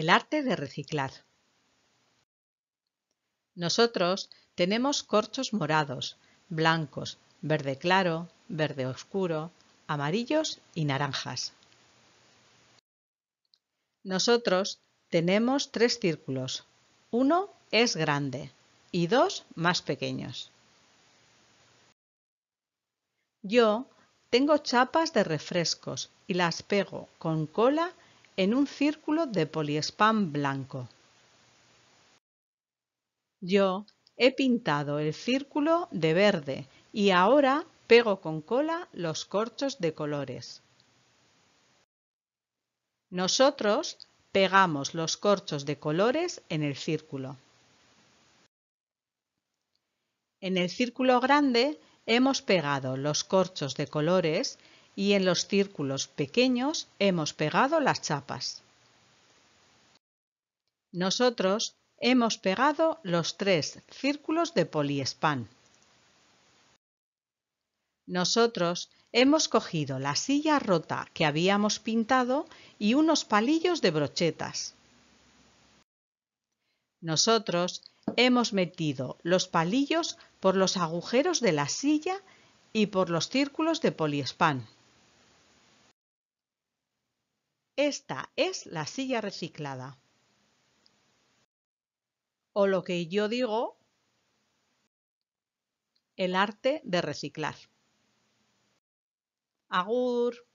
El arte de reciclar. Nosotros tenemos corchos morados, blancos, verde claro, verde oscuro, amarillos y naranjas. Nosotros tenemos tres círculos. Uno es grande y dos más pequeños. Yo tengo chapas de refrescos y las pego con cola en un círculo de poliespán blanco. Yo he pintado el círculo de verde y ahora pego con cola los corchos de colores. Nosotros pegamos los corchos de colores en el círculo. En el círculo grande hemos pegado los corchos de colores y en los círculos pequeños hemos pegado las chapas. Nosotros hemos pegado los tres círculos de poliespan. Nosotros hemos cogido la silla rota que habíamos pintado y unos palillos de brochetas. Nosotros hemos metido los palillos por los agujeros de la silla y por los círculos de poliespan. Esta es la silla reciclada. O lo que yo digo, el arte de reciclar. Agur.